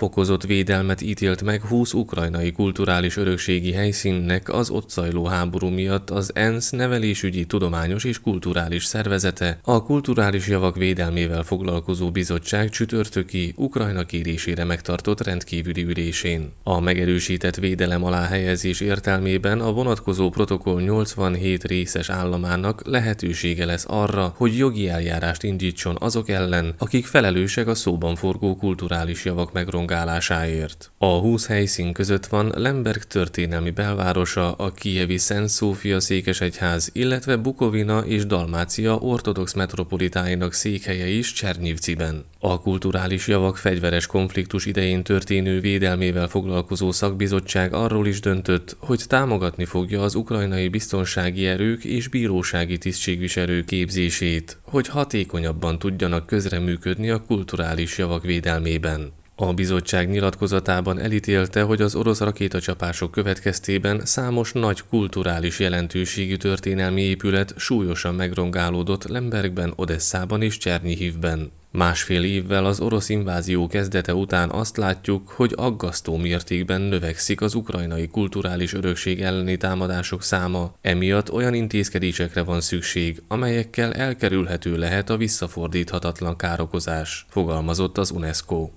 Fokozott védelmet ítélt meg 20 ukrajnai kulturális örökségi helyszínnek az ott zajló háború miatt az ENSZ nevelésügyi tudományos és kulturális szervezete, a Kulturális Javak Védelmével foglalkozó bizottság csütörtöki Ukrajna kérésére megtartott rendkívüli ülésén. A megerősített védelem alá helyezés értelmében a vonatkozó protokoll 87 részes államának lehetősége lesz arra, hogy jogi eljárást indítson azok ellen, akik felelősek a szóban forgó kulturális javak megrongálására szolgálásáért. A 20 helyszín között van Lemberg történelmi belvárosa, a Kijevi Szent Szófia székesegyház, illetve Bukovina és Dalmácia ortodox metropolitáinak székhelye is Csernyivciben. A kulturális javak fegyveres konfliktus idején történő védelmével foglalkozó szakbizottság arról is döntött, hogy támogatni fogja az ukrajnai biztonsági erők és bírósági tisztségviselő képzését, hogy hatékonyabban tudjanak közreműködni a kulturális javak védelmében. A bizottság nyilatkozatában elítélte, hogy az orosz rakétacsapások következtében számos nagy kulturális jelentőségű történelmi épület súlyosan megrongálódott Lembergben, Odesszában és Csernyihívben. Másfél évvel az orosz invázió kezdete után azt látjuk, hogy aggasztó mértékben növekszik az ukrajnai kulturális örökség elleni támadások száma, emiatt olyan intézkedésekre van szükség, amelyekkel elkerülhető lehet a visszafordíthatatlan károkozás, fogalmazott az UNESCO.